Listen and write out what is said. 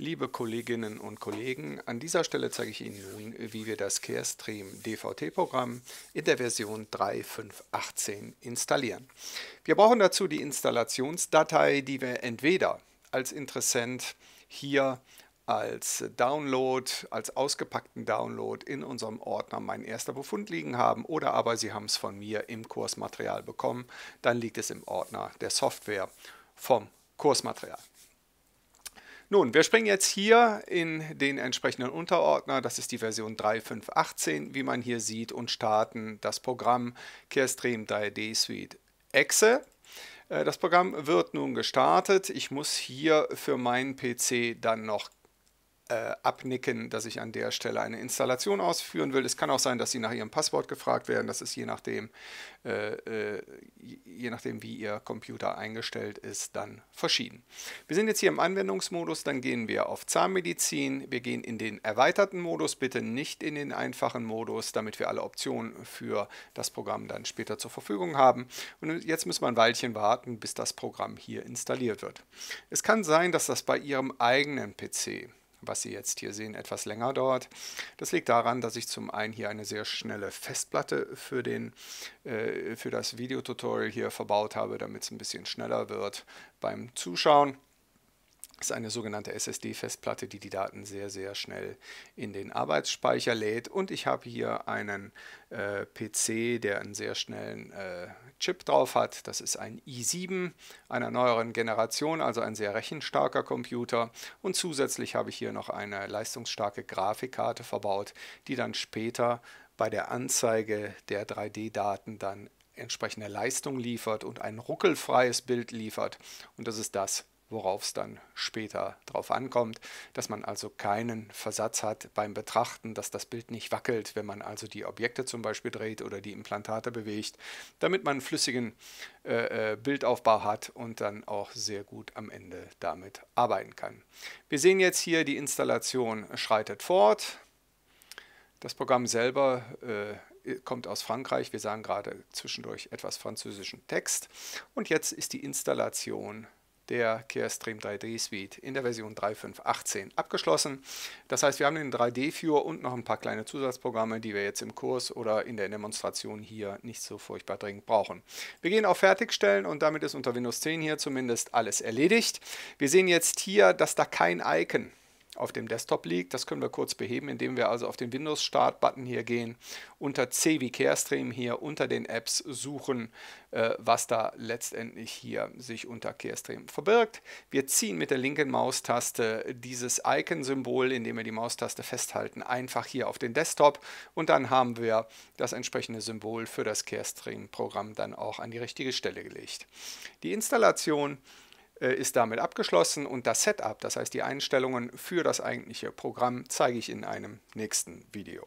Liebe Kolleginnen und Kollegen, an dieser Stelle zeige ich Ihnen nun, wie wir das Carestream DVT-Programm in der Version 3.5.18 installieren. Wir brauchen dazu die Installationsdatei, die wir entweder als Interessent hier als Download, als ausgepackten Download in unserem Ordner mein erster Befund liegen haben oder aber Sie haben es von mir im Kursmaterial bekommen, dann liegt es im Ordner der Software vom Kursmaterial. Nun, wir springen jetzt hier in den entsprechenden Unterordner. Das ist die Version 3.5.18, wie man hier sieht, und starten das Programm Carestream 3D Suite Exe. Äh, das Programm wird nun gestartet. Ich muss hier für meinen PC dann noch äh, abnicken, dass ich an der Stelle eine Installation ausführen will. Es kann auch sein, dass Sie nach Ihrem Passwort gefragt werden. Das ist je nachdem, äh, äh, je nachdem, wie Ihr Computer eingestellt ist, dann verschieden. Wir sind jetzt hier im Anwendungsmodus. Dann gehen wir auf Zahnmedizin. Wir gehen in den erweiterten Modus, bitte nicht in den einfachen Modus, damit wir alle Optionen für das Programm dann später zur Verfügung haben. Und jetzt müssen wir ein Weilchen warten, bis das Programm hier installiert wird. Es kann sein, dass das bei Ihrem eigenen PC was Sie jetzt hier sehen, etwas länger dauert. Das liegt daran, dass ich zum einen hier eine sehr schnelle Festplatte für, den, äh, für das Videotutorial hier verbaut habe, damit es ein bisschen schneller wird beim Zuschauen. Das ist eine sogenannte SSD-Festplatte, die die Daten sehr, sehr schnell in den Arbeitsspeicher lädt. Und ich habe hier einen äh, PC, der einen sehr schnellen äh, Chip drauf hat. Das ist ein i7 einer neueren Generation, also ein sehr rechenstarker Computer. Und zusätzlich habe ich hier noch eine leistungsstarke Grafikkarte verbaut, die dann später bei der Anzeige der 3D-Daten dann entsprechende Leistung liefert und ein ruckelfreies Bild liefert. Und das ist das, worauf es dann später drauf ankommt, dass man also keinen Versatz hat beim Betrachten, dass das Bild nicht wackelt, wenn man also die Objekte zum Beispiel dreht oder die Implantate bewegt, damit man einen flüssigen äh, äh, Bildaufbau hat und dann auch sehr gut am Ende damit arbeiten kann. Wir sehen jetzt hier, die Installation schreitet fort. Das Programm selber äh, kommt aus Frankreich. Wir sagen gerade zwischendurch etwas französischen Text. Und jetzt ist die Installation der Carestream 3D Suite in der Version 3.5.18 abgeschlossen. Das heißt, wir haben den 3D-Viewer und noch ein paar kleine Zusatzprogramme, die wir jetzt im Kurs oder in der Demonstration hier nicht so furchtbar dringend brauchen. Wir gehen auf Fertigstellen und damit ist unter Windows 10 hier zumindest alles erledigt. Wir sehen jetzt hier, dass da kein Icon auf dem Desktop liegt. Das können wir kurz beheben, indem wir also auf den Windows-Start-Button hier gehen, unter C wie Carestream hier unter den Apps suchen, äh, was da letztendlich hier sich unter Carestream verbirgt. Wir ziehen mit der linken Maustaste dieses Icon-Symbol, indem wir die Maustaste festhalten, einfach hier auf den Desktop und dann haben wir das entsprechende Symbol für das Carestream-Programm dann auch an die richtige Stelle gelegt. Die Installation äh, ist damit abgeschlossen und das Setup, das heißt die Einstellungen für das eigentliche Programm, zeige ich in einem nächsten Video.